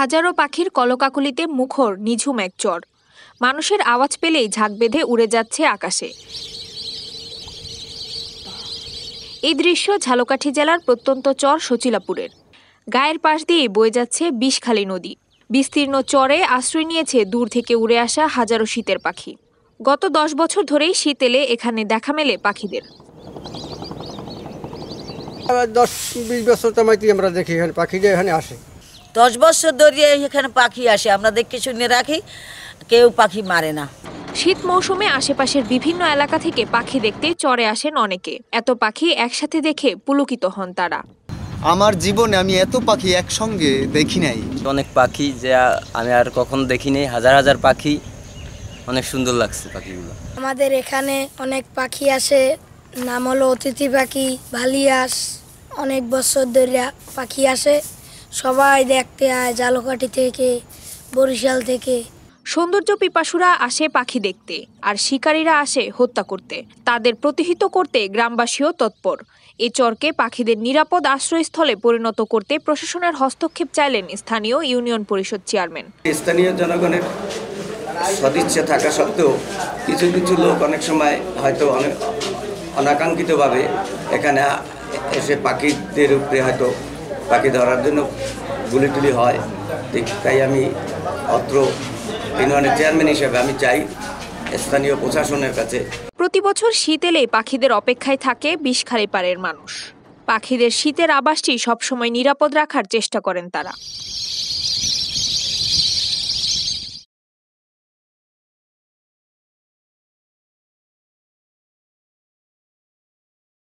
হাজারো পাখির কলকাকলিতে মুখর নিঝুম এক চর মানুষের আওয়াজ পেলেই ঝাঁক বেঁধে উড়ে যাচ্ছে আকাশে এই দৃশ্য ঝালকাঠি জেলার প্রত্যন্ত চর সচিলাপুরের গায়ের পাশ দিয়ে বয়ে যাচ্ছে বিষখালী নদী বিস্তীর্ণ চরে আশ্রয় নিয়েছে দূর থেকে উড়ে আসা হাজারো শীতের পাখি গত দশ বছর ধরেই শীত এলে এখানে দেখা মেলে পাখিদের দশ বিশ বছর তো আমরা দেখি এখানে যে এখানে আসে দশ বছর ধরিয়ে এখানে পাখি আসে আমাদের কিছু নিয়ে রাখি কেউ পাখি মারে না শীত মৌসুমে আশেপাশের বিভিন্ন এলাকা থেকে পাখি দেখতে চড়ে আসেন অনেকে এত পাখি একসাথে দেখে পুলকিত হন তারা আমার জীবনে আমি এত পাখি একসঙ্গে দেখি নাই অনেক পাখি যা আমি আর দেখি দেখিনি হাজার হাজার পাখি অনেক সুন্দর লাগছে পাখিগুলো আমাদের এখানে অনেক পাখি আসে নাম হলো অতিথি পাখি ভালিয়াস অনেক বছর ধরে পাখি আসে সবাই দেখতে আয় জালকাটি থেকে বরিশাল থেকে সৌন্দর্য পিপাসুরা আসে পাখি দেখতে আর শিকারীরা আসে হত্যা করতে তাদের প্রতিহিত করতে গ্রামবাসীও তৎপর এ চরকে পাখিদের নিরাপদ আশ্রয়স্থলে পরিণত করতে প্রশাসনের হস্তক্ষেপ চাইলেন স্থানীয় ইউনিয়ন পরিষদ চেয়ারম্যান স্থানীয় জনগণের সদিচ্ছা থাকা সত্ত্বেও কিছু কিছু লোক অনেক সময় হয়তো অনেক অনাকাঙ্ক্ষিতভাবে এখানে এসে পাখিদের উপরে হয়তো তাকে ধরার জন্য গুলি টুলি হয় তাই আমি অত্র ইউনিয়নের চেয়ারম্যান হিসেবে আমি চাই স্থানীয় প্রশাসনের কাছে প্রতি বছর শীত এলেই পাখিদের অপেক্ষায় থাকে বিষখালি পাড়ের মানুষ পাখিদের শীতের আবাসটি সবসময় নিরাপদ রাখার চেষ্টা করেন তারা